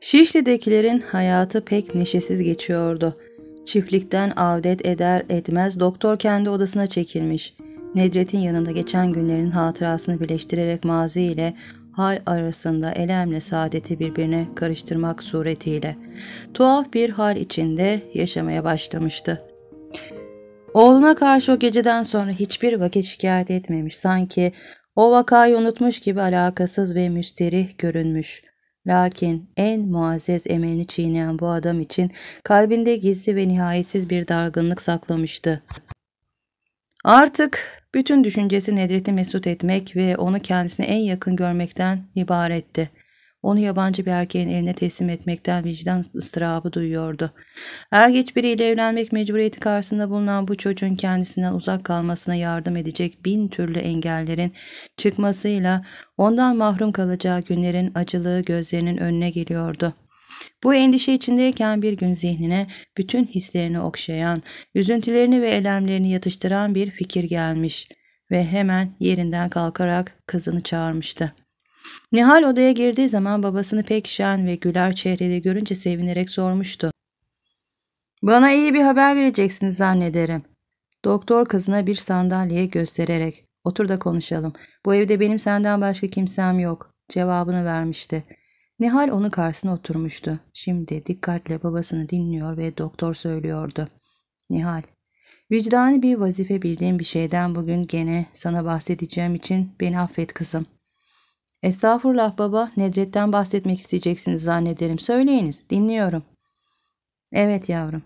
Şişli'dekilerin hayatı pek neşesiz geçiyordu. Çiftlikten avdet eder etmez doktor kendi odasına çekilmiş. Nedret'in yanında geçen günlerin hatırasını birleştirerek mazi ile hal arasında elemle saadeti birbirine karıştırmak suretiyle tuhaf bir hal içinde yaşamaya başlamıştı. Oğluna karşı o geceden sonra hiçbir vakit şikayet etmemiş sanki o vakayı unutmuş gibi alakasız ve müsterih görünmüş.'' Lakin en muazzez emrini çiğneyen bu adam için kalbinde gizli ve nihayetsiz bir dargınlık saklamıştı. Artık bütün düşüncesi Nedret'i mesut etmek ve onu kendisine en yakın görmekten ibaretti. Onu yabancı bir erkeğin eline teslim etmekten vicdan ıstırabı duyuyordu. Er geç biriyle evlenmek mecburiyeti karşısında bulunan bu çocuğun kendisinden uzak kalmasına yardım edecek bin türlü engellerin çıkmasıyla ondan mahrum kalacağı günlerin acılığı gözlerinin önüne geliyordu. Bu endişe içindeyken bir gün zihnine bütün hislerini okşayan, üzüntülerini ve elemlerini yatıştıran bir fikir gelmiş ve hemen yerinden kalkarak kızını çağırmıştı. Nihal odaya girdiği zaman babasını pek şen ve güler çehrede görünce sevinerek sormuştu. Bana iyi bir haber vereceksiniz zannederim. Doktor kızına bir sandalye göstererek. Otur da konuşalım. Bu evde benim senden başka kimsem yok. Cevabını vermişti. Nihal onun karşısına oturmuştu. Şimdi dikkatle babasını dinliyor ve doktor söylüyordu. Nihal, vicdani bir vazife bildiğim bir şeyden bugün gene sana bahsedeceğim için beni affet kızım.'' Estağfurullah baba, Nedret'ten bahsetmek isteyeceksiniz zannederim. Söyleyiniz, dinliyorum. Evet yavrum.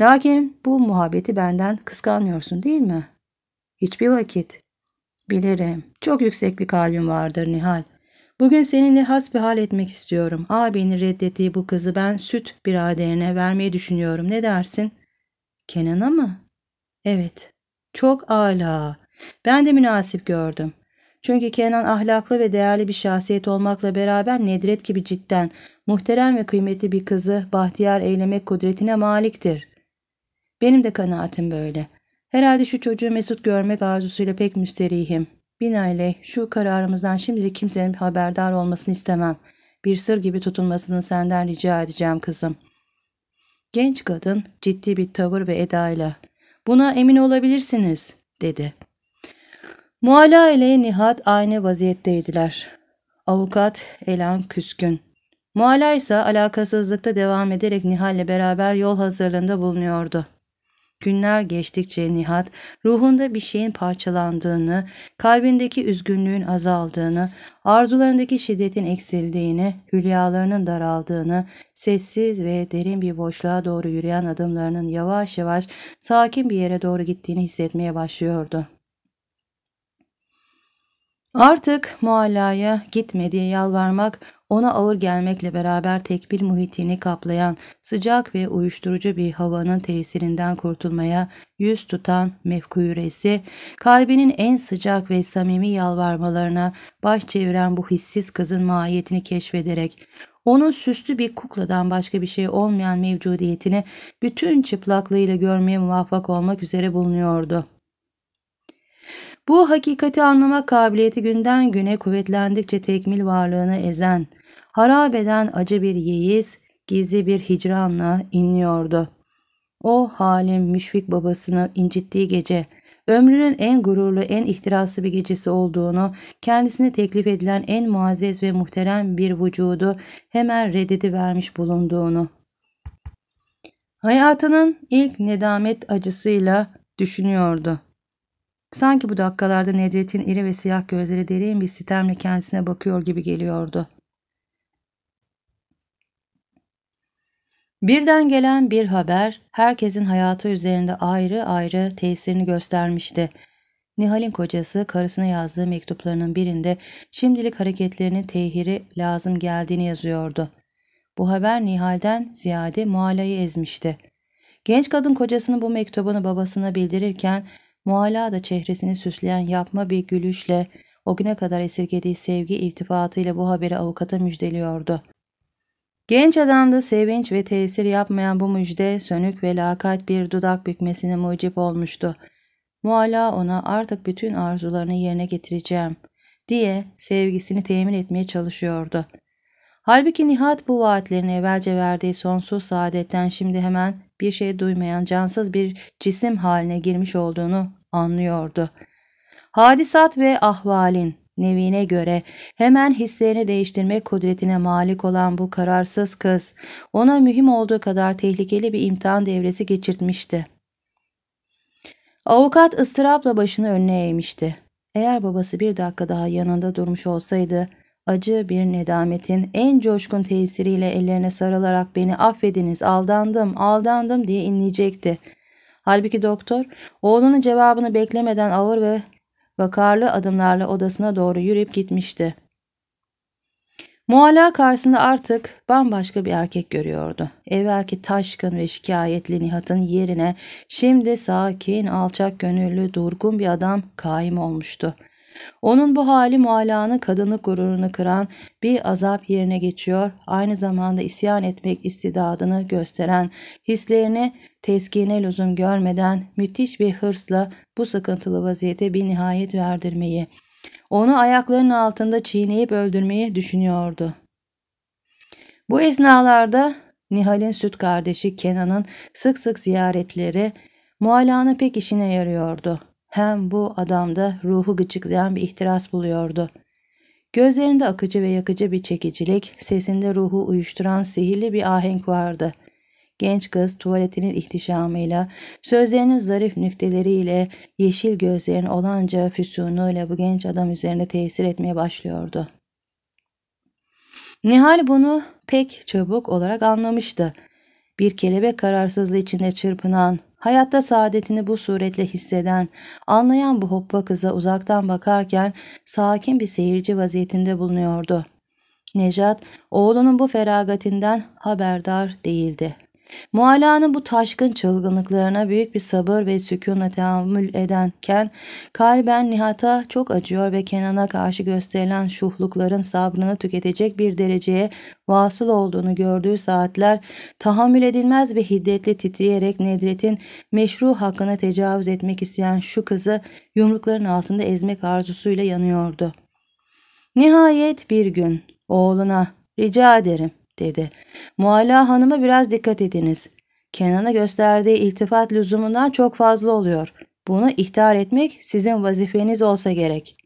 Lakin bu muhabbeti benden kıskanmıyorsun değil mi? Hiçbir vakit. Bilirim. Çok yüksek bir kalbim vardır Nihal. Bugün seninle hasbihal etmek istiyorum. Ağabeyinin reddettiği bu kızı ben süt biraderine vermeyi düşünüyorum. Ne dersin? Kenan'a mı? Evet. Çok âlâ. Ben de münasip gördüm. Çünkü Kenan ahlaklı ve değerli bir şahsiyet olmakla beraber Nedret gibi cidden, muhterem ve kıymetli bir kızı bahtiyar eylemek kudretine maliktir. Benim de kanaatim böyle. Herhalde şu çocuğu mesut görmek arzusuyla pek müsterihim. Binaenaleyh şu kararımızdan şimdi kimsenin haberdar olmasını istemem. Bir sır gibi tutulmasını senden rica edeceğim kızım. Genç kadın ciddi bir tavır ve edayla ''Buna emin olabilirsiniz.'' dedi. Muala ile Nihat aynı vaziyetteydiler. Avukat Elan Küskün. Muala ise alakasızlıkta devam ederek Nihal'le beraber yol hazırlığında bulunuyordu. Günler geçtikçe Nihat ruhunda bir şeyin parçalandığını, kalbindeki üzgünlüğün azaldığını, arzularındaki şiddetin eksildiğini, hülyalarının daraldığını, sessiz ve derin bir boşluğa doğru yürüyen adımlarının yavaş yavaş sakin bir yere doğru gittiğini hissetmeye başlıyordu. Artık muallaya gitme diye yalvarmak ona ağır gelmekle beraber tekbil muhitini kaplayan sıcak ve uyuşturucu bir havanın tesirinden kurtulmaya yüz tutan mefkûresi, kalbinin en sıcak ve samimi yalvarmalarına baş çeviren bu hissiz kızın mahiyetini keşfederek, onun süslü bir kukladan başka bir şey olmayan mevcudiyetini bütün çıplaklığıyla görmeye muvaffak olmak üzere bulunuyordu. Bu hakikati anlama kabiliyeti günden güne kuvvetlendikçe tekmil varlığını ezen, harap eden acı bir yeis, gizli bir hicranla inliyordu. O halim müşfik babasını incittiği gece, ömrünün en gururlu, en ihtiraslı bir gecesi olduğunu, kendisine teklif edilen en muazzez ve muhterem bir vücudu hemen reddedi vermiş bulunduğunu. Hayatının ilk nedamet acısıyla düşünüyordu. Sanki bu dakikalarda Nedret'in iri ve siyah gözleri derin bir sitemle kendisine bakıyor gibi geliyordu. Birden gelen bir haber herkesin hayatı üzerinde ayrı ayrı tesirini göstermişti. Nihal'in kocası karısına yazdığı mektuplarının birinde şimdilik hareketlerinin tehiri lazım geldiğini yazıyordu. Bu haber Nihal'den ziyade Muala'yı ezmişti. Genç kadın kocasının bu mektubunu babasına bildirirken Muhala da çehresini süsleyen yapma bir gülüşle o güne kadar esirgediği sevgi iltifatıyla bu haberi avukata müjdeliyordu. Genç adamda sevinç ve tesir yapmayan bu müjde sönük ve lakayt bir dudak bükmesine mucip olmuştu. Muala ona artık bütün arzularını yerine getireceğim diye sevgisini temin etmeye çalışıyordu. Halbuki Nihat bu vaatlerini evvelce verdiği sonsuz saadetten şimdi hemen bir şey duymayan cansız bir cisim haline girmiş olduğunu anlıyordu. Hadisat ve ahvalin Nevin'e göre hemen hislerini değiştirme kudretine malik olan bu kararsız kız ona mühim olduğu kadar tehlikeli bir imtihan devresi geçirtmişti. Avukat ıstırapla başını önüne eğmişti. Eğer babası bir dakika daha yanında durmuş olsaydı Acı bir nedametin en coşkun tesiriyle ellerine sarılarak beni affediniz aldandım aldandım diye inleyecekti. Halbuki doktor oğlunun cevabını beklemeden ağır ve vakarlı adımlarla odasına doğru yürüyüp gitmişti. Muala karşısında artık bambaşka bir erkek görüyordu. Evvelki taşkın ve şikayetli Nihat'ın yerine şimdi sakin, alçak gönüllü, durgun bir adam kaim olmuştu. Onun bu hali mualanı kadınlık gururunu kıran bir azap yerine geçiyor. Aynı zamanda isyan etmek istidadını gösteren hislerini teskine lüzum görmeden müthiş bir hırsla bu sıkıntılı vaziyete bir nihayet verdirmeyi, onu ayaklarının altında çiğneyip öldürmeyi düşünüyordu. Bu esnalarda Nihal'in süt kardeşi Kenan'ın sık sık ziyaretleri Muala'nın pek işine yarıyordu hem bu adamda ruhu gıcıklayan bir ihtiras buluyordu. Gözlerinde akıcı ve yakıcı bir çekicilik, sesinde ruhu uyuşturan sihirli bir ahenk vardı. Genç kız tuvaletinin ihtişamıyla, sözlerinin zarif nükteleriyle, yeşil gözlerin olanca füsunuyla bu genç adam üzerine tesir etmeye başlıyordu. Nihal bunu pek çabuk olarak anlamıştı. Bir kelebek kararsızlığı içinde çırpınan, Hayatta saadetini bu suretle hisseden, anlayan bu hoppa kıza uzaktan bakarken sakin bir seyirci vaziyetinde bulunuyordu. Necat, oğlunun bu feragatinden haberdar değildi. Muala'nın bu taşkın çılgınlıklarına büyük bir sabır ve sükunla tahammül edenken kalben Nihat'a çok acıyor ve Kenan'a karşı gösterilen şuhlukların sabrını tüketecek bir dereceye vasıl olduğunu gördüğü saatler tahammül edilmez bir hiddetle titreyerek Nedret'in meşru hakkına tecavüz etmek isteyen şu kızı yumrukların altında ezmek arzusuyla yanıyordu. Nihayet bir gün oğluna rica ederim dedi. Mualla Hanım'a biraz dikkat ediniz. Kenan'a gösterdiği iltifat lüzumundan çok fazla oluyor. Bunu ihtar etmek sizin vazifeniz olsa gerek.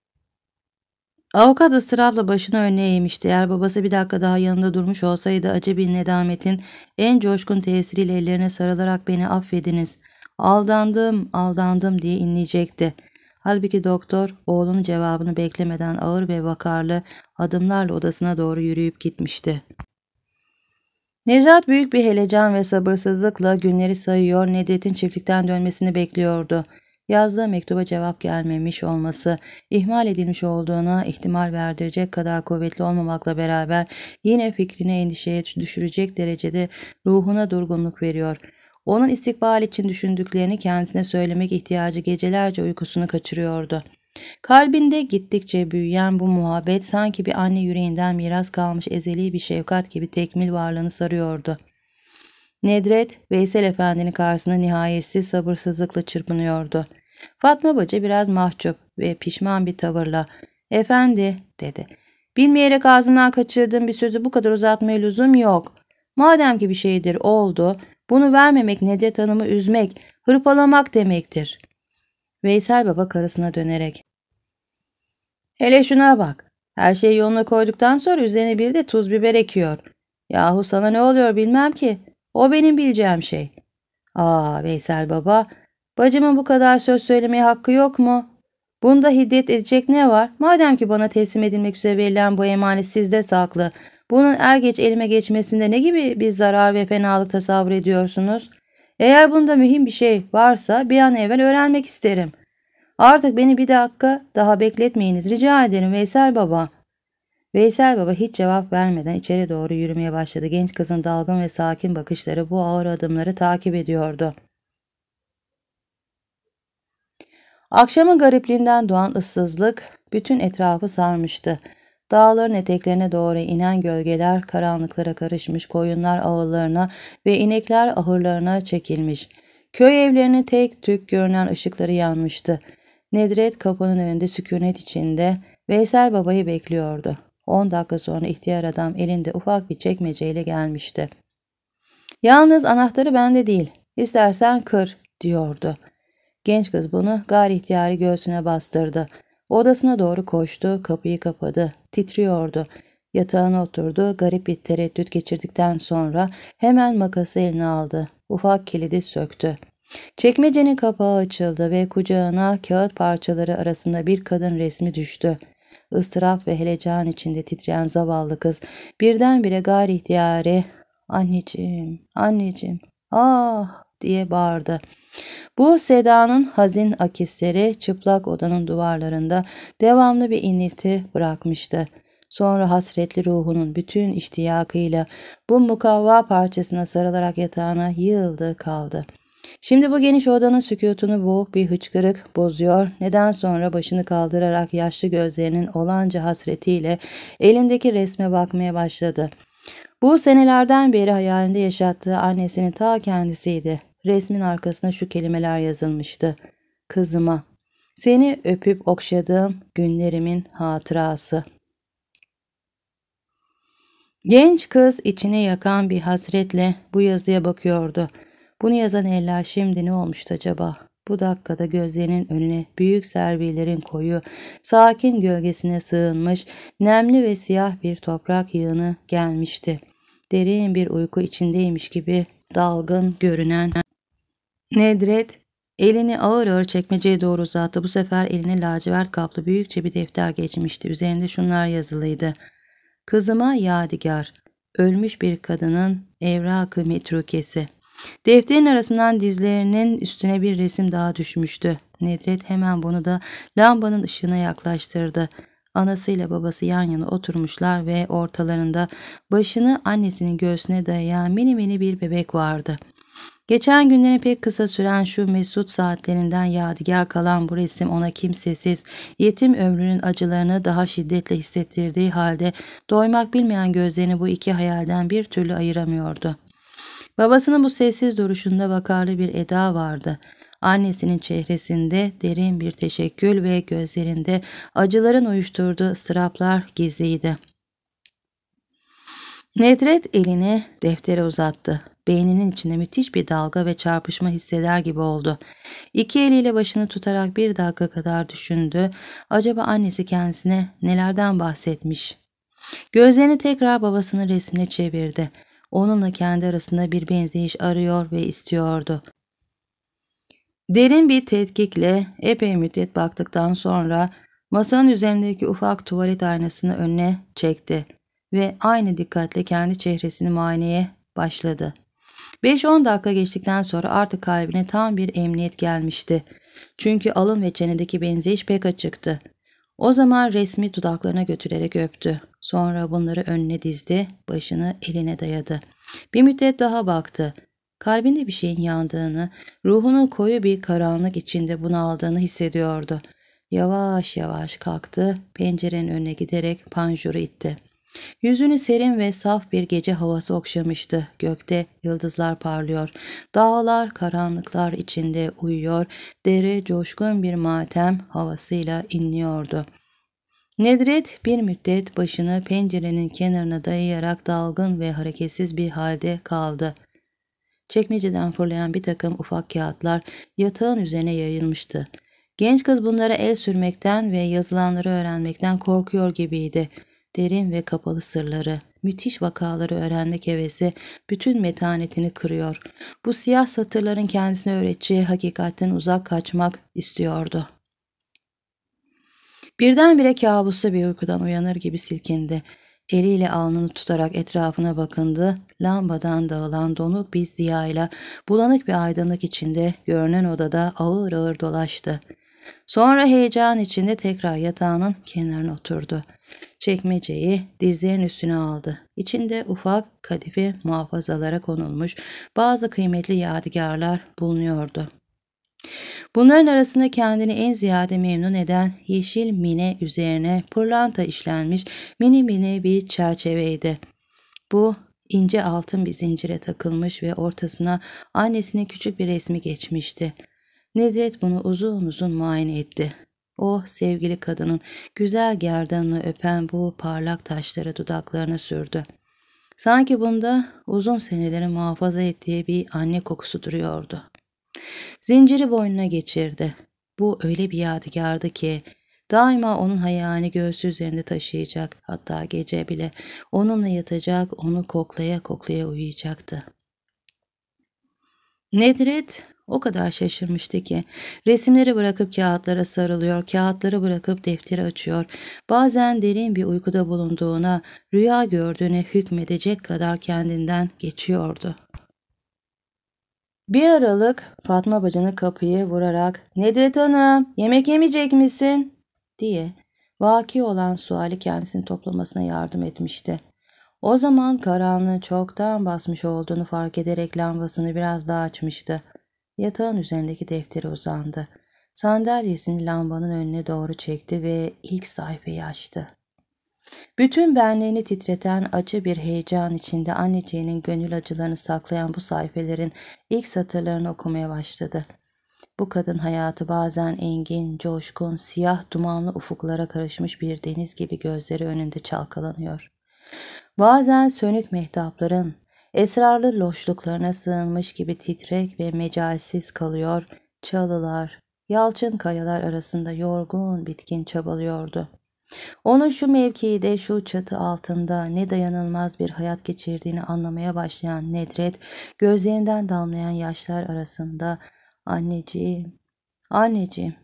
Avukat ıstırapla başını önüne eğmişti. Eğer babası bir dakika daha yanında durmuş olsaydı acı bir nedametin en coşkun tesiriyle ellerine sarılarak beni affediniz. Aldandım, aldandım diye inleyecekti. Halbuki doktor oğlunun cevabını beklemeden ağır ve vakarlı adımlarla odasına doğru yürüyüp gitmişti. Necat büyük bir helecan ve sabırsızlıkla günleri sayıyor, Nedret'in çiftlikten dönmesini bekliyordu. Yazdığı mektuba cevap gelmemiş olması, ihmal edilmiş olduğuna ihtimal verdirecek kadar kuvvetli olmamakla beraber yine fikrini endişeye düşürecek derecede ruhuna durgunluk veriyor. Onun istikbal için düşündüklerini kendisine söylemek ihtiyacı gecelerce uykusunu kaçırıyordu.'' Kalbinde gittikçe büyüyen bu muhabbet sanki bir anne yüreğinden miras kalmış ezeli bir şefkat gibi tekmil varlığını sarıyordu. Nedret, Veysel Efendi'nin karşısında nihayetsiz sabırsızlıkla çırpınıyordu. Fatma Bacı biraz mahcup ve pişman bir tavırla ''Efendi'' dedi. ''Bilmeyerek ağzından kaçırdığım bir sözü bu kadar uzatmaya lüzum yok. Madem ki bir şeydir oldu, bunu vermemek Nedret Hanım'ı üzmek, hırpalamak demektir.'' Veysel Baba karısına dönerek Hele şuna bak. Her şeyi yoluna koyduktan sonra üzerine bir de tuz biber ekiyor. Yahu sana ne oluyor bilmem ki. O benim bileceğim şey. Aa Veysel baba, bacımın bu kadar söz söylemeye hakkı yok mu? Bunda hiddet edecek ne var? Madem ki bana teslim edilmek üzere verilen bu emanet sizde saklı. Bunun er geç elime geçmesinde ne gibi bir zarar ve fenalık tasavvur ediyorsunuz? Eğer bunda mühim bir şey varsa bir an evvel öğrenmek isterim. Artık beni bir dakika daha bekletmeyiniz rica ederim Veysel baba. Veysel baba hiç cevap vermeden içeri doğru yürümeye başladı. Genç kızın dalgın ve sakin bakışları bu ağır adımları takip ediyordu. Akşamın garipliğinden doğan ıssızlık bütün etrafı sarmıştı. Dağların eteklerine doğru inen gölgeler karanlıklara karışmış, koyunlar ağıllarına ve inekler ahırlarına çekilmiş. Köy evlerine tek tük görünen ışıkları yanmıştı. Nedret kapının önünde sükunet içinde Veysel babayı bekliyordu. 10 dakika sonra ihtiyar adam elinde ufak bir çekmeceyle gelmişti. Yalnız anahtarı bende değil, İstersen kır diyordu. Genç kız bunu gayri ihtiyarı göğsüne bastırdı. Odasına doğru koştu, kapıyı kapadı. Titriyordu. Yatağına oturdu. Garip bir tereddüt geçirdikten sonra hemen makası eline aldı. Ufak kilidi söktü. Çekmecenin kapağı açıldı ve kucağına kağıt parçaları arasında bir kadın resmi düştü. Istırap ve helecan içinde titreyen zavallı kız birdenbire gayri ihtiyari ''Anneciğim, anneciğim, ah!'' diye bağırdı. Bu sedanın hazin akisleri çıplak odanın duvarlarında devamlı bir inilti bırakmıştı. Sonra hasretli ruhunun bütün iştiyakıyla bu mukavva parçasına sarılarak yatağına yığıldı kaldı.'' Şimdi bu geniş odanın sükutunu boğuk bir hıçkırık bozuyor. Neden sonra başını kaldırarak yaşlı gözlerinin olanca hasretiyle elindeki resme bakmaya başladı. Bu senelerden beri hayalinde yaşattığı annesinin ta kendisiydi. Resmin arkasına şu kelimeler yazılmıştı. Kızıma, seni öpüp okşadığım günlerimin hatırası. Genç kız içine yakan bir hasretle bu yazıya bakıyordu. Bunu yazan Ella şimdi ne olmuştu acaba? Bu dakikada gözlerinin önüne büyük serbilerin koyu, sakin gölgesine sığınmış, nemli ve siyah bir toprak yığını gelmişti. Derin bir uyku içindeymiş gibi dalgın görünen Nedret Elini ağır ağır çekmeceye doğru uzattı. Bu sefer eline lacivert kaplı büyükçe bir defter geçmişti. Üzerinde şunlar yazılıydı. Kızıma yadigar, ölmüş bir kadının evrakı metrukesi. Defterin arasından dizlerinin üstüne bir resim daha düşmüştü. Nedret hemen bunu da lambanın ışığına yaklaştırdı. Anasıyla babası yan yana oturmuşlar ve ortalarında başını annesinin göğsüne dayayan mini mini bir bebek vardı. Geçen günlerin pek kısa süren şu mesut saatlerinden yadigar kalan bu resim ona kimsesiz, yetim ömrünün acılarını daha şiddetle hissettirdiği halde doymak bilmeyen gözlerini bu iki hayalden bir türlü ayıramıyordu. Babasının bu sessiz duruşunda vakarlı bir eda vardı. Annesinin çehresinde derin bir teşekkür ve gözlerinde acıların uyuşturduğu ıstıraplar gizliydi. Nedret elini deftere uzattı. Beyninin içinde müthiş bir dalga ve çarpışma hisseder gibi oldu. İki eliyle başını tutarak bir dakika kadar düşündü. Acaba annesi kendisine nelerden bahsetmiş? Gözlerini tekrar babasının resmine çevirdi onunla kendi arasında bir benzeyiş arıyor ve istiyordu. Derin bir tetkikle epey müddet baktıktan sonra masanın üzerindeki ufak tuvalet aynasını önüne çekti ve aynı dikkatle kendi çehresini muayeneye başladı. 5-10 dakika geçtikten sonra artık kalbine tam bir emniyet gelmişti. Çünkü alın ve çenedeki benzeyiş pek açıktı. O zaman resmi dudaklarına götürerek öptü. Sonra bunları önüne dizdi, başını eline dayadı. Bir müddet daha baktı. Kalbinde bir şeyin yandığını, ruhunun koyu bir karanlık içinde bunaldığını hissediyordu. Yavaş yavaş kalktı, pencerenin önüne giderek panjuru itti.'' Yüzünü serin ve saf bir gece havası okşamıştı. Gökte yıldızlar parlıyor. Dağlar karanlıklar içinde uyuyor. Dere coşkun bir matem havasıyla inliyordu. Nedret bir müddet başını pencerenin kenarına dayayarak dalgın ve hareketsiz bir halde kaldı. Çekmeceden fırlayan bir takım ufak kağıtlar yatağın üzerine yayılmıştı. Genç kız bunlara el sürmekten ve yazılanları öğrenmekten korkuyor gibiydi derin ve kapalı sırları, müthiş vakaları öğrenmek hevesi bütün metanetini kırıyor. Bu siyah satırların kendisine öğreteceği hakikatten uzak kaçmak istiyordu. Birdenbire kabuslu bir uykudan uyanır gibi silkindi. Eliyle alnını tutarak etrafına bakındı. Lambadan dağılan donu bir ziyayla bulanık bir aydınlık içinde görünen odada ağır ağır dolaştı. Sonra heyecan içinde tekrar yatağının kenarına oturdu. Çekmeceyi dizlerin üstüne aldı. İçinde ufak kadife muhafazalara konulmuş bazı kıymetli yadigarlar bulunuyordu. Bunların arasında kendini en ziyade memnun eden yeşil mine üzerine pırlanta işlenmiş mini mini bir çerçeveydi. Bu ince altın bir zincire takılmış ve ortasına annesinin küçük bir resmi geçmişti. Nedret bunu uzun uzun muayene etti. Oh sevgili kadının güzel gerdanını öpen bu parlak taşları dudaklarına sürdü. Sanki bunda uzun seneleri muhafaza ettiği bir anne kokusu duruyordu. Zinciri boynuna geçirdi. Bu öyle bir yadigardı ki daima onun hayalini göğsü üzerinde taşıyacak hatta gece bile onunla yatacak onu koklaya koklaya uyuyacaktı. Nedret o kadar şaşırmıştı ki. Resimleri bırakıp kağıtlara sarılıyor, kağıtları bırakıp defteri açıyor. Bazen derin bir uykuda bulunduğuna, rüya gördüğüne hükmedecek kadar kendinden geçiyordu. Bir aralık Fatma bacını kapıyı vurarak ''Nedret Hanım yemek yemeyecek misin?'' diye vaki olan suali kendisini toplamasına yardım etmişti. O zaman karanlığı çoktan basmış olduğunu fark ederek lambasını biraz daha açmıştı. Yatağın üzerindeki defteri uzandı. Sandalyesini lambanın önüne doğru çekti ve ilk sayfayı açtı. Bütün benliğini titreten acı bir heyecan içinde anneciğinin gönül acılarını saklayan bu sayfelerin ilk satırlarını okumaya başladı. Bu kadın hayatı bazen engin, coşkun, siyah dumanlı ufuklara karışmış bir deniz gibi gözleri önünde çalkalanıyor. Bazen sönük mehtapların, Esrarlı loşluklarına sığınmış gibi titrek ve mecalsiz kalıyor, çalılar, yalçın kayalar arasında yorgun bitkin çabalıyordu. Onun şu mevkide şu çatı altında ne dayanılmaz bir hayat geçirdiğini anlamaya başlayan Nedret gözlerinden damlayan yaşlar arasında anneciğim, anneciğim,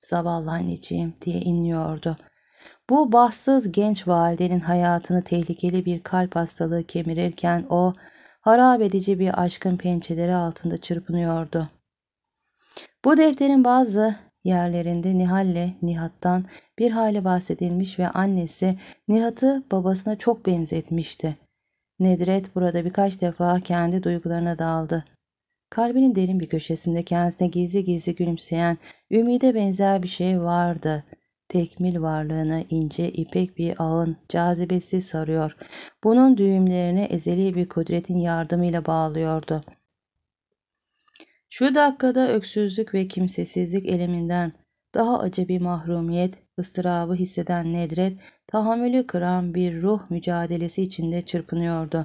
zavallı anneciğim diye inliyordu. Bu bahtsız genç validenin hayatını tehlikeli bir kalp hastalığı kemirirken o harap edici bir aşkın pençeleri altında çırpınıyordu. Bu defterin bazı yerlerinde Nihal'le Nihat'tan bir hale bahsedilmiş ve annesi Nihat'ı babasına çok benzetmişti. Nedret burada birkaç defa kendi duygularına daldı. Kalbinin derin bir köşesinde kendisine gizli gizli gülümseyen, ümide benzer bir şey vardı tekmil varlığını ince ipek bir ağın cazibesi sarıyor. Bunun düğümlerini ezeli bir kudretin yardımıyla bağlıyordu. Şu dakikada öksüzlük ve kimsesizlik eleminden daha acı bir mahrumiyet, ıstırabı hisseden Nedret, tahammülü kıran bir ruh mücadelesi içinde çırpınıyordu.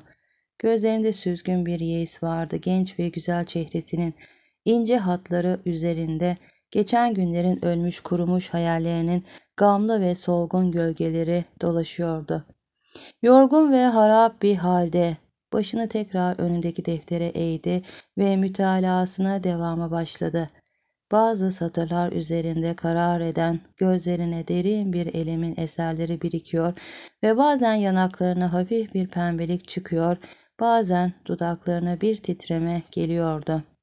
Gözlerinde süzgün bir yeis vardı genç ve güzel çehresinin, ince hatları üzerinde Geçen günlerin ölmüş kurumuş hayallerinin gamlı ve solgun gölgeleri dolaşıyordu. Yorgun ve harap bir halde başını tekrar önündeki deftere eğdi ve mütalasına devama başladı. Bazı satırlar üzerinde karar eden gözlerine derin bir elimin eserleri birikiyor ve bazen yanaklarına hafif bir pembelik çıkıyor, bazen dudaklarına bir titreme geliyordu.''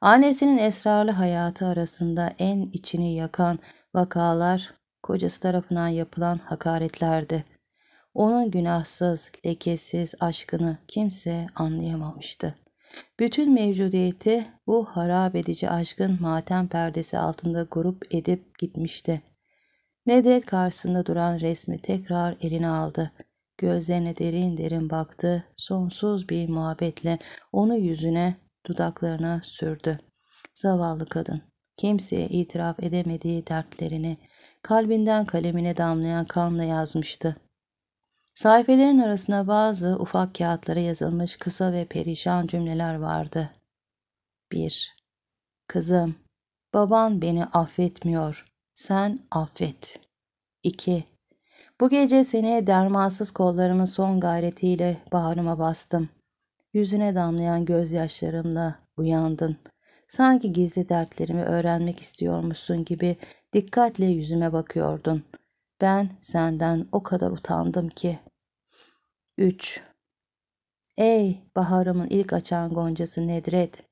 Annesinin esrarlı hayatı arasında en içini yakan vakalar kocası tarafından yapılan hakaretlerdi. Onun günahsız, lekesiz aşkını kimse anlayamamıştı. Bütün mevcudiyeti bu harap edici aşkın matem perdesi altında grup edip gitmişti. Nedret karşısında duran resmi tekrar eline aldı. Gözlerine derin derin baktı, sonsuz bir muhabbetle onu yüzüne dudaklarına sürdü. Zavallı kadın, kimseye itiraf edemediği dertlerini kalbinden kalemine damlayan kanla yazmıştı. Sayfelerin arasına bazı ufak kağıtlara yazılmış kısa ve perişan cümleler vardı. 1. Kızım, baban beni affetmiyor. Sen affet. 2. Bu gece seni dermansız kollarımın son gayretiyle bağrıma bastım. Yüzüne damlayan gözyaşlarımla uyandın. Sanki gizli dertlerimi öğrenmek istiyormuşsun gibi dikkatle yüzüme bakıyordun. Ben senden o kadar utandım ki. 3. Ey baharımın ilk açan goncası Nedret.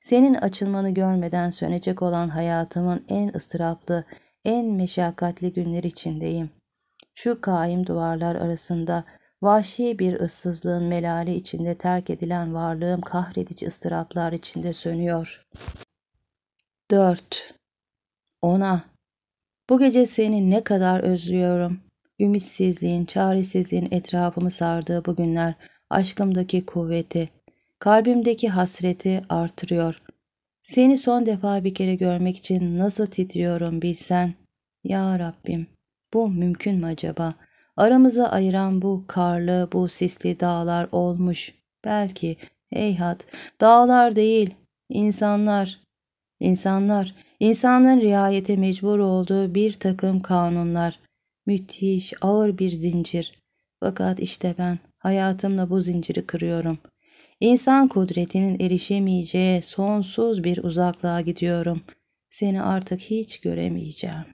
Senin açılmanı görmeden sönecek olan hayatımın en ıstıraplı, en meşakkatli günler içindeyim. Şu kaim duvarlar arasında Vahşi bir ıssızlığın melali içinde terk edilen varlığım kahredici ıstıraplar içinde sönüyor. 4. Ona Bu gece seni ne kadar özlüyorum. Ümitsizliğin, çaresizliğin etrafımı sardığı bu günler aşkımdaki kuvveti, kalbimdeki hasreti artırıyor. Seni son defa bir kere görmek için nasıl titriyorum bilsen. Ya Rabbim bu mümkün mü acaba?'' Aramızı ayıran bu karlı, bu sisli dağlar olmuş. Belki, heyhat, dağlar değil, insanlar, insanlar, insanların riayete mecbur olduğu bir takım kanunlar. Müthiş, ağır bir zincir. Fakat işte ben hayatımla bu zinciri kırıyorum. İnsan kudretinin erişemeyeceği sonsuz bir uzaklığa gidiyorum. Seni artık hiç göremeyeceğim.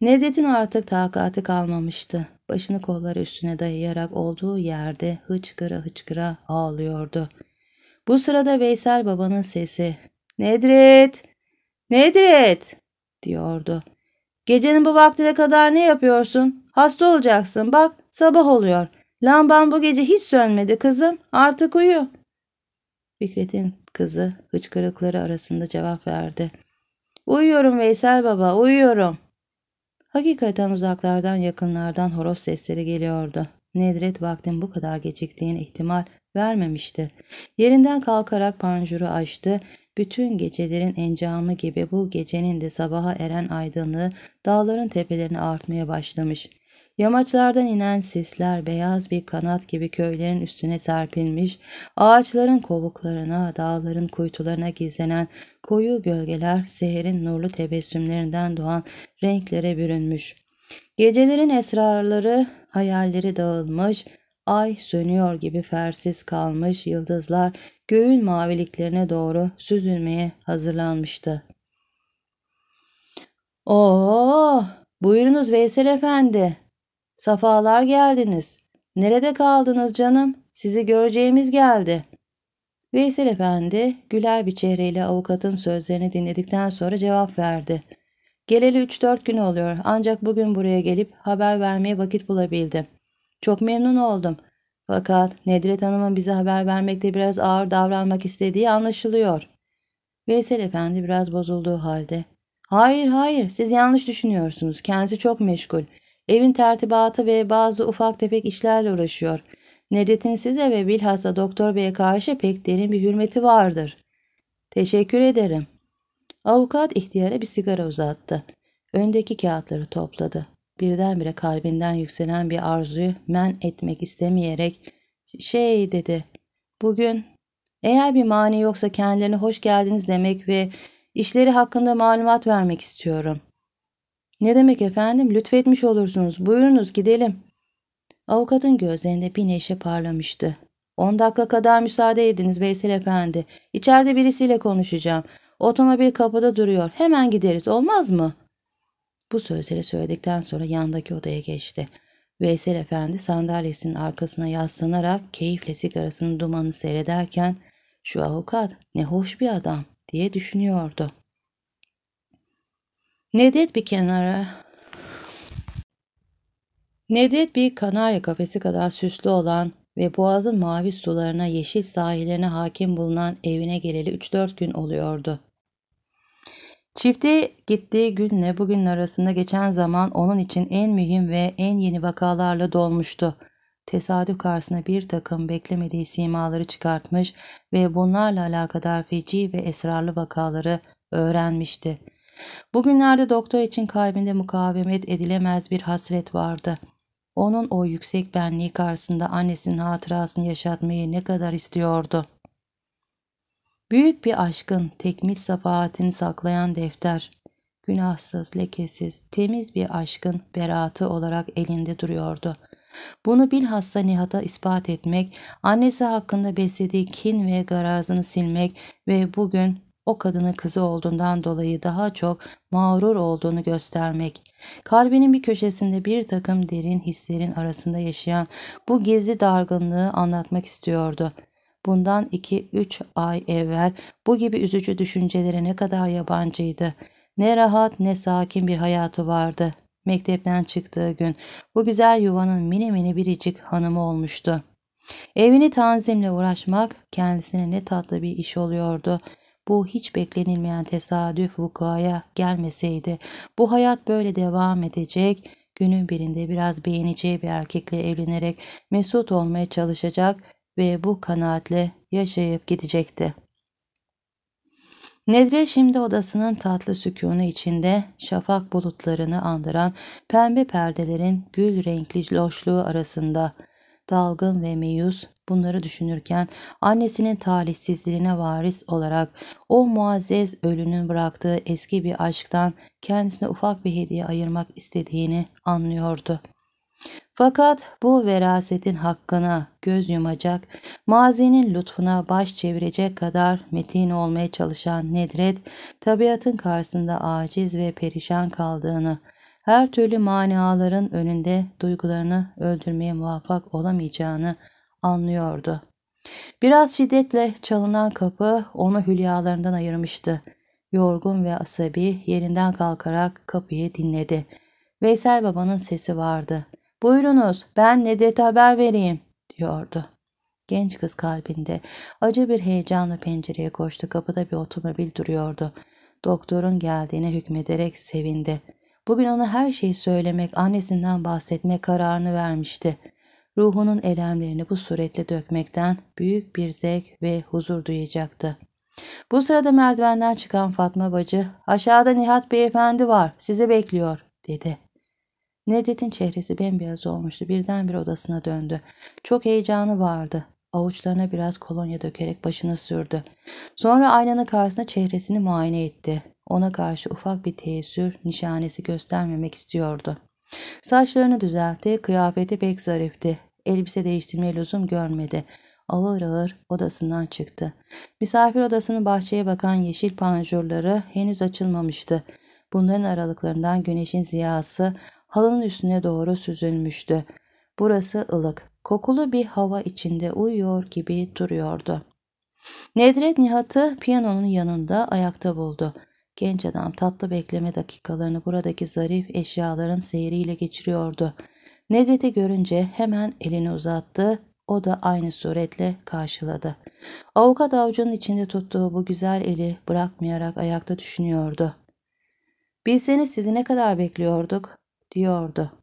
Nedret'in artık takati kalmamıştı. Başını kolları üstüne dayayarak olduğu yerde hıçkıra hıçkıra ağlıyordu. Bu sırada Veysel babanın sesi ''Nedret! Nedret!'' diyordu. ''Gecenin bu vaktine kadar ne yapıyorsun? Hasta olacaksın. Bak sabah oluyor. Lamban bu gece hiç sönmedi kızım. Artık uyu.'' Fikret'in kızı hıçkırıkları arasında cevap verdi. ''Uyuyorum Veysel baba, uyuyorum.'' Hakikaten uzaklardan yakınlardan horoz sesleri geliyordu. Nedret vaktin bu kadar geciktiğine ihtimal vermemişti. Yerinden kalkarak panjuru açtı. Bütün gecelerin encamı gibi bu gecenin de sabaha eren aydınlığı dağların tepelerine artmaya başlamış. Yamaçlardan inen sisler beyaz bir kanat gibi köylerin üstüne serpilmiş, ağaçların kovuklarına, dağların kuytularına gizlenen koyu gölgeler seherin nurlu tebessümlerinden doğan renklere bürünmüş. Gecelerin esrarları, hayalleri dağılmış, ay sönüyor gibi fersiz kalmış yıldızlar göğün maviliklerine doğru süzülmeye hazırlanmıştı. Oo, oh, buyurunuz Veysel Efendi Safalar geldiniz. Nerede kaldınız canım? Sizi göreceğimiz geldi. Veysel Efendi güler bir çehreyle avukatın sözlerini dinledikten sonra cevap verdi. Geleli 3-4 gün oluyor ancak bugün buraya gelip haber vermeye vakit bulabildim. Çok memnun oldum. Fakat Nedret Hanım'ın bize haber vermekte biraz ağır davranmak istediği anlaşılıyor. Veysel Efendi biraz bozulduğu halde. Hayır hayır siz yanlış düşünüyorsunuz. Kendisi çok meşgul. Evin tertibatı ve bazı ufak tefek işlerle uğraşıyor. Nedet'in size ve bilhassa doktor beye karşı pek derin bir hürmeti vardır. Teşekkür ederim. Avukat ihtiyara bir sigara uzattı. Öndeki kağıtları topladı. Birdenbire kalbinden yükselen bir arzuyu men etmek istemeyerek şey dedi. Bugün eğer bir mani yoksa kendilerine hoş geldiniz demek ve işleri hakkında malumat vermek istiyorum. Ne demek efendim? Lütfetmiş olursunuz. Buyurunuz gidelim. Avukatın gözlerinde bir neşe parlamıştı. On dakika kadar müsaade ediniz Veysel Efendi. İçeride birisiyle konuşacağım. Otomobil kapıda duruyor. Hemen gideriz olmaz mı? Bu sözleri söyledikten sonra yandaki odaya geçti. Veysel Efendi sandalyesinin arkasına yaslanarak keyifle sigarasının dumanını seyrederken şu avukat ne hoş bir adam diye düşünüyordu. Nedet bir kenara Nedet bir kanarya kafesi kadar süslü olan ve boğazın mavi sularına yeşil sahillerine hakim bulunan evine geleli 3-4 gün oluyordu. Çifti gittiği günle bugün arasında geçen zaman onun için en mühim ve en yeni vakalarla dolmuştu. Tesadüf karşısına bir takım beklemediği simaları çıkartmış ve bunlarla alakadar feci ve esrarlı vakaları öğrenmişti.'' Bugünlerde doktor için kalbinde mukavemet edilemez bir hasret vardı. Onun o yüksek benliği karşısında annesinin hatırasını yaşatmayı ne kadar istiyordu. Büyük bir aşkın tekmil safahatini saklayan defter, günahsız, lekesiz, temiz bir aşkın beraatı olarak elinde duruyordu. Bunu bilhassa Nihat'a ispat etmek, annesi hakkında beslediği kin ve garazını silmek ve bugün o kadını kızı olduğundan dolayı daha çok mağrur olduğunu göstermek. Kalbinin bir köşesinde bir takım derin hislerin arasında yaşayan bu gizli dargınlığı anlatmak istiyordu. Bundan 2-3 ay evvel bu gibi üzücü düşüncelere ne kadar yabancıydı. Ne rahat ne sakin bir hayatı vardı. Mektepten çıktığı gün bu güzel yuvanın mini mini biricik hanımı olmuştu. Evini tanzimle uğraşmak kendisine ne tatlı bir iş oluyordu bu hiç beklenilmeyen tesadüf vukuaya gelmeseydi bu hayat böyle devam edecek. Günün birinde biraz beğeneceği bir erkekle evlenerek mesut olmaya çalışacak ve bu kanaatle yaşayıp gidecekti. Nedre şimdi odasının tatlı sükûnu içinde şafak bulutlarını andıran pembe perdelerin gül renkli loşluğu arasında dalgın ve meyus bunları düşünürken annesinin talihsizliğine varis olarak o muazzez ölünün bıraktığı eski bir aşktan kendisine ufak bir hediye ayırmak istediğini anlıyordu. Fakat bu verasetin hakkına göz yumacak, mazinin lütfuna baş çevirecek kadar metin olmaya çalışan Nedret, tabiatın karşısında aciz ve perişan kaldığını, her türlü manaların önünde duygularını öldürmeye muvaffak olamayacağını anlıyordu. Biraz şiddetle çalınan kapı onu hülyalarından ayırmıştı. Yorgun ve asabi yerinden kalkarak kapıyı dinledi. Veysel babanın sesi vardı. ''Buyurunuz ben Nedret'e haber vereyim.'' diyordu. Genç kız kalbinde acı bir heyecanla pencereye koştu. Kapıda bir otomobil duruyordu. Doktorun geldiğine hükmederek sevindi. Bugün ona her şeyi söylemek, annesinden bahsetme kararını vermişti. Ruhunun elemlerini bu suretle dökmekten büyük bir zevk ve huzur duyacaktı. Bu sırada merdivenden çıkan Fatma bacı, ''Aşağıda Nihat beyefendi var, sizi bekliyor.'' dedi. Nedet'in çehresi bembeyaz olmuştu. Birdenbire odasına döndü. Çok heyecanı vardı. Avuçlarına biraz kolonya dökerek başını sürdü. Sonra aynanın karşısında çehresini muayene etti. Ona karşı ufak bir teessür nişanesi göstermemek istiyordu. Saçlarını düzeltti, kıyafeti pek zarifti. Elbise değiştirmeye lüzum görmedi. Ağır ağır odasından çıktı. Misafir odasının bahçeye bakan yeşil panjurları henüz açılmamıştı. Bunların aralıklarından güneşin ziyası halının üstüne doğru süzülmüştü. Burası ılık kokulu bir hava içinde uyuyor gibi duruyordu. Nedret Nihat'ı piyanonun yanında ayakta buldu. Genç adam tatlı bekleme dakikalarını buradaki zarif eşyaların seyriyle geçiriyordu. Nedret'i görünce hemen elini uzattı, o da aynı suretle karşıladı. Avukat avcunun içinde tuttuğu bu güzel eli bırakmayarak ayakta düşünüyordu. Bilseniz sizi ne kadar bekliyorduk, diyordu.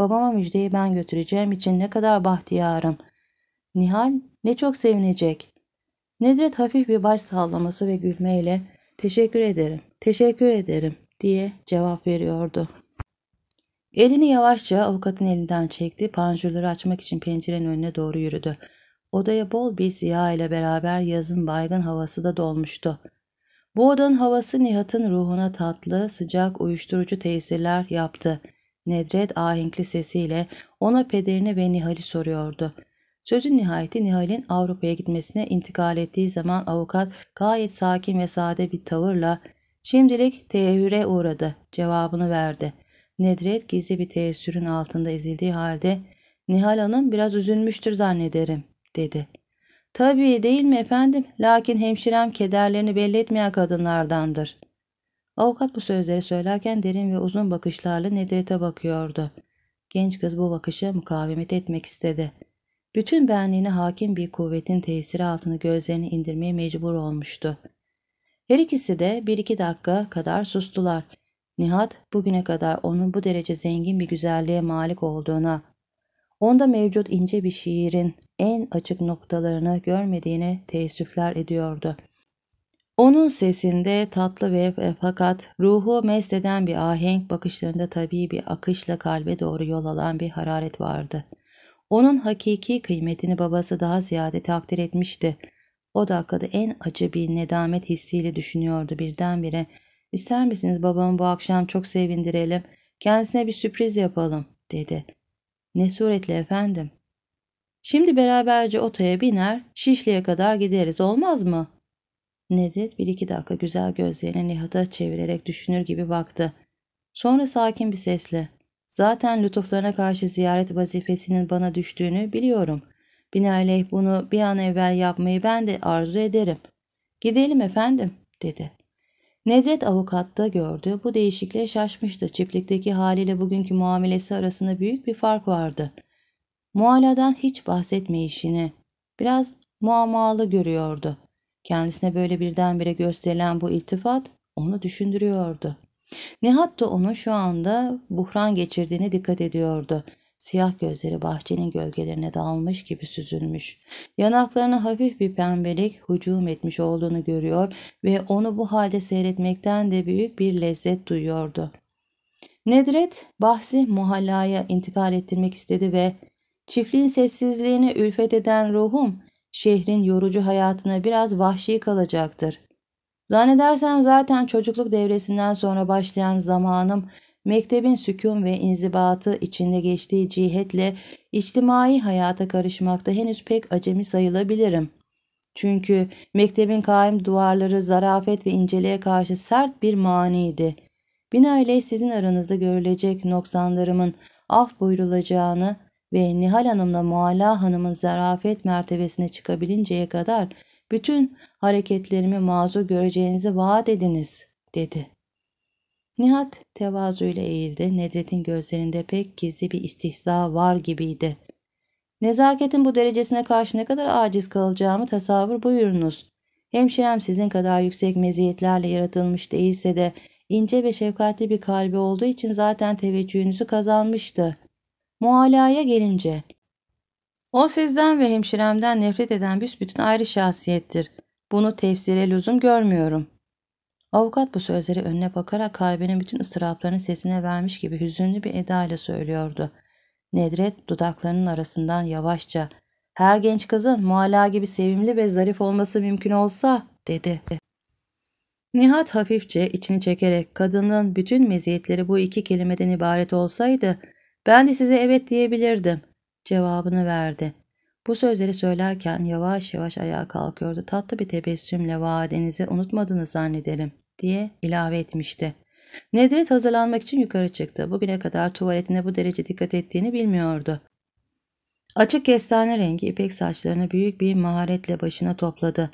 Babama müjdeyi ben götüreceğim için ne kadar bahtiyarım. Nihal ne çok sevinecek. Nedret hafif bir baş sallaması ve gülmeyle teşekkür ederim, teşekkür ederim diye cevap veriyordu. Elini yavaşça avukatın elinden çekti, panjurları açmak için pencerenin önüne doğru yürüdü. Odaya bol bir ziya ile beraber yazın baygın havası da dolmuştu. Bu odanın havası Nihat'ın ruhuna tatlı, sıcak, uyuşturucu tesirler yaptı. Nedret ahenkli sesiyle ona pederini ve Nihal'i soruyordu. Sözün nihayeti Nihal'in Avrupa'ya gitmesine intikal ettiği zaman avukat gayet sakin ve sade bir tavırla şimdilik teehüre uğradı cevabını verdi. Nedret gizli bir teessürün altında ezildiği halde Nihal Hanım biraz üzülmüştür zannederim dedi. Tabii değil mi efendim lakin hemşirem kederlerini belli etmeyen kadınlardandır Avukat bu sözleri söylerken derin ve uzun bakışlarla Nedret'e bakıyordu. Genç kız bu bakışa mukavemet etmek istedi. Bütün benliğine hakim bir kuvvetin tesiri altını gözlerini indirmeye mecbur olmuştu. Her ikisi de bir iki dakika kadar sustular. Nihat bugüne kadar onun bu derece zengin bir güzelliğe malik olduğuna, onda mevcut ince bir şiirin en açık noktalarını görmediğine teessüfler ediyordu. Onun sesinde tatlı ve e, fakat ruhu mest eden bir ahenk bakışlarında tabii bir akışla kalbe doğru yol alan bir hararet vardı. Onun hakiki kıymetini babası daha ziyade takdir etmişti. O dakikada en acı bir nedamet hissiyle düşünüyordu birdenbire. İster misiniz babamı bu akşam çok sevindirelim, kendisine bir sürpriz yapalım dedi. Ne suretle efendim? Şimdi beraberce otoya biner, Şişli'ye kadar gideriz olmaz mı? Nedret bir iki dakika güzel gözlerini Nihat'a çevirerek düşünür gibi baktı. Sonra sakin bir sesle Zaten lütuflarına karşı ziyaret vazifesinin bana düştüğünü biliyorum. Binaenaleyh bunu bir an evvel yapmayı ben de arzu ederim. Gidelim efendim, dedi. Nedret avukatta gördü. Bu değişikliğe şaşmıştı. Çiftlikteki haliyle bugünkü muamelesi arasında büyük bir fark vardı. Muhaladan hiç bahsetmeyişini. Biraz muammalı görüyordu. Kendisine böyle birdenbire gösterilen bu iltifat onu düşündürüyordu. Nihat da onun şu anda buhran geçirdiğini dikkat ediyordu. Siyah gözleri bahçenin gölgelerine dalmış gibi süzülmüş. Yanaklarına hafif bir pembelik hücum etmiş olduğunu görüyor ve onu bu halde seyretmekten de büyük bir lezzet duyuyordu. Nedret bahsi muhallaya intikal ettirmek istedi ve ''Çiftliğin sessizliğini ülfet eden ruhum, şehrin yorucu hayatına biraz vahşi kalacaktır. Zannedersem zaten çocukluk devresinden sonra başlayan zamanım mektebin sükun ve inzibatı içinde geçtiği cihetle içtimai hayata karışmakta henüz pek acemi sayılabilirim. Çünkü mektebin kaim duvarları zarafet ve inceliğe karşı sert bir maniydi. Binaenaleyh sizin aranızda görülecek noksanlarımın af buyurulacağını ve Nihal Hanım'la Mualla Hanım'ın zarafet mertebesine çıkabilinceye kadar bütün hareketlerimi mazur göreceğinizi vaat ediniz dedi. Nihat tevazuyla eğildi. Nedret'in gözlerinde pek gizli bir istihza var gibiydi. Nezaketin bu derecesine karşı ne kadar aciz kalacağımı tasavvur buyurunuz. Hemşirem sizin kadar yüksek meziyetlerle yaratılmış değilse de ince ve şefkatli bir kalbi olduğu için zaten teveccühünüzü kazanmıştı. Mualaya gelince, o sizden ve hemşiremden nefret eden büsbütün ayrı şahsiyettir. Bunu tefsire lüzum görmüyorum. Avukat bu sözleri önüne bakarak kalbinin bütün ıstıraplarını sesine vermiş gibi hüzünlü bir edayla söylüyordu. Nedret dudaklarının arasından yavaşça ''Her genç kızın muala gibi sevimli ve zarif olması mümkün olsa'' dedi. Nihat hafifçe içini çekerek kadının bütün meziyetleri bu iki kelimeden ibaret olsaydı ben de size evet diyebilirdim cevabını verdi. Bu sözleri söylerken yavaş yavaş ayağa kalkıyordu. Tatlı bir tebessümle vaadinizi unutmadınız zannederim diye ilave etmişti. Nedret hazırlanmak için yukarı çıktı. Bugüne kadar tuvaletine bu derece dikkat ettiğini bilmiyordu. Açık kestane rengi ipek saçlarını büyük bir maharetle başına topladı.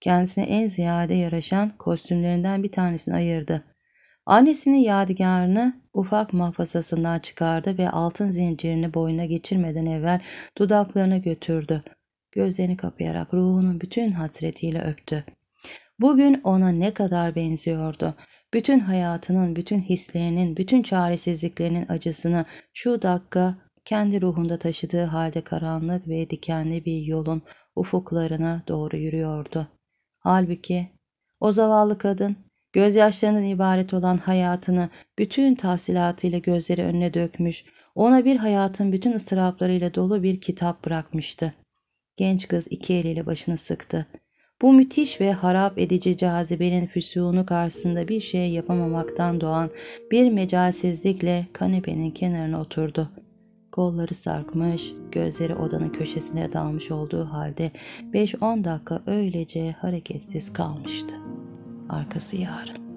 Kendisine en ziyade yaraşan kostümlerinden bir tanesini ayırdı. Annesinin yadigarını ufak mahfazasından çıkardı ve altın zincirini boynuna geçirmeden evvel dudaklarına götürdü. Gözlerini kapayarak ruhunun bütün hasretiyle öptü. Bugün ona ne kadar benziyordu. Bütün hayatının, bütün hislerinin, bütün çaresizliklerinin acısını şu dakika kendi ruhunda taşıdığı halde karanlık ve dikenli bir yolun ufuklarına doğru yürüyordu. Halbuki o zavallı kadın Gözyaşlarından ibaret olan hayatını bütün tahsilatıyla gözleri önüne dökmüş, ona bir hayatın bütün ıstıraplarıyla dolu bir kitap bırakmıştı. Genç kız iki eliyle başını sıktı. Bu müthiş ve harap edici cazibenin füsûnu karşısında bir şey yapamamaktan doğan bir mecalsizlikle kanepenin kenarına oturdu. Kolları sarkmış, gözleri odanın köşesine dalmış olduğu halde 5-10 dakika öylece hareketsiz kalmıştı arkası yarın.